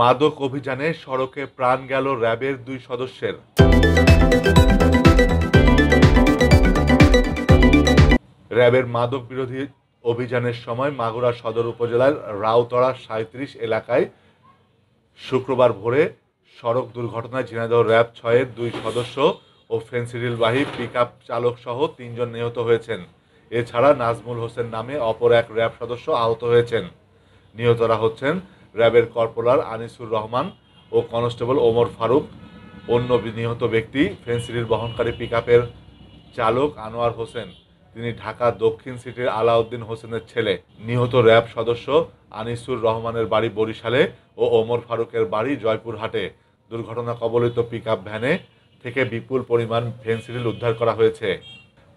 মাদক অভিযানে সড়কে প্রাণ গেল র্যাবের দুই সদস্যের র্যাবের মাদক বিরোধী অভিযানের সময় মাগুরা সদর উপজেলার রাউতড়া সাঁত্রিশ এলাকায় শুক্রবার ভোরে সড়ক দুর্ঘটনায় ঝিনাইদহ র্যাব ছয়ের দুই সদস্য ও ফেন্সিডিলবাহী পিক আপ চালক সহ তিনজন নিহত হয়েছেন এছাড়া নাজমুল হোসেন নামে অপর এক র্যাব সদস্য আহত হয়েছেন নিহতরা হচ্ছেন র্যাবের কর্পোরাল আনিসুর রহমান ও কনস্টেবল ওমর ফারুক অন্য নিহত ব্যক্তি ফেন্সিডিল বহনকারী পিকআপের চালক আনোয়ার হোসেন তিনি ঢাকা দক্ষিণ সিটির আলাউদ্দিন হোসেনের ছেলে নিহত র্যাব সদস্য আনিসুর রহমানের বাড়ি বরিশালে ও ওমর ফারুকের বাড়ি জয়পুরহাটে দুর্ঘটনা কবলিত পিকআপ ভ্যানে থেকে বিপুল পরিমাণ ফেন্সিডিল উদ্ধার করা হয়েছে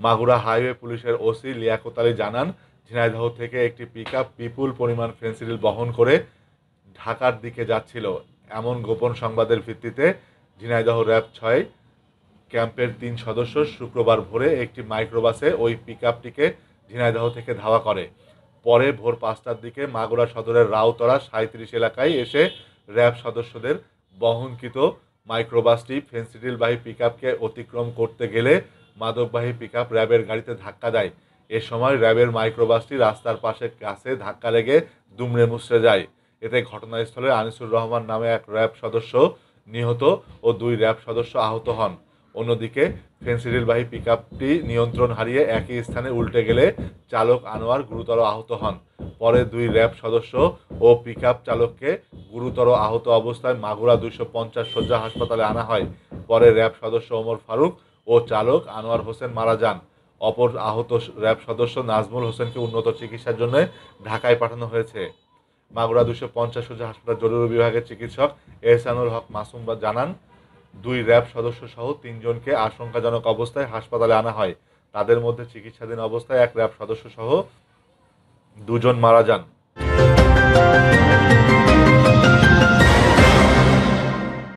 মাগুরা হাইওয়ে পুলিশের ওসি লিয়াকত জানান ঝিনাইদহ থেকে একটি পিকআপ বিপুল পরিমাণ ফেন্সিডিল বহন করে ঢাকার দিকে যাচ্ছিল এমন গোপন সংবাদের ভিত্তিতে ঝিনাইদহ র্যাব ছয় ক্যাম্পের তিন সদস্য শুক্রবার ভোরে একটি মাইক্রোবাসে ওই পিকআপটিকে ঝিনাইদহ থেকে ধাওয়া করে পরে ভোর পাঁচটার দিকে মাগুরা সদরের রাউতরা সাঁত্রিশ এলাকায় এসে র্যাব সদস্যদের বহনকৃত মাইক্রোবাসটি ফেন্সিডিলবাহী পিকআপকে অতিক্রম করতে গেলে মাদকবাহী পিকআপ র্যাবের গাড়িতে ধাক্কা দেয় এ সময় র্যাবের মাইক্রোবাসটি রাস্তার পাশে গাছে ধাক্কা লেগে দুমড়ে মুছড়ে যায় এতে ঘটনাস্থলে আনিসুর রহমান নামে এক র্যাব সদস্য নিহত ও দুই র্যাব সদস্য আহত হন অন্যদিকে ফেন্সিডিলবাহী পিক আপটি নিয়ন্ত্রণ হারিয়ে একই স্থানে উল্টে গেলে চালক আনোয়ার গুরুতর আহত হন পরে দুই র্যাব সদস্য ও পিক চালককে গুরুতর আহত অবস্থায় মাগুরা দুইশো পঞ্চাশ শয্যা হাসপাতালে আনা হয় পরে র্যাব সদস্য ওমর ফারুক ও চালক আনোয়ার হোসেন মারা যান অপর আহত র্যাব সদস্য নাজমুল হোসেনকে উন্নত চিকিৎসার জন্য ঢাকায় পাঠানো হয়েছে মাগুরা দুশো পঞ্চাশ সজা হাসপাতাল জরুরি বিভাগের চিকিৎসক এহসানুল হক মাসুমবা জানান দুই র্যাব সদস্য সহ তিনজনকে আশঙ্কাজনক অবস্থায় হাসপাতালে আনা হয় তাদের মধ্যে চিকিৎসাধীন অবস্থায় এক র্যাব সদস্য সহ দুজন মারা যান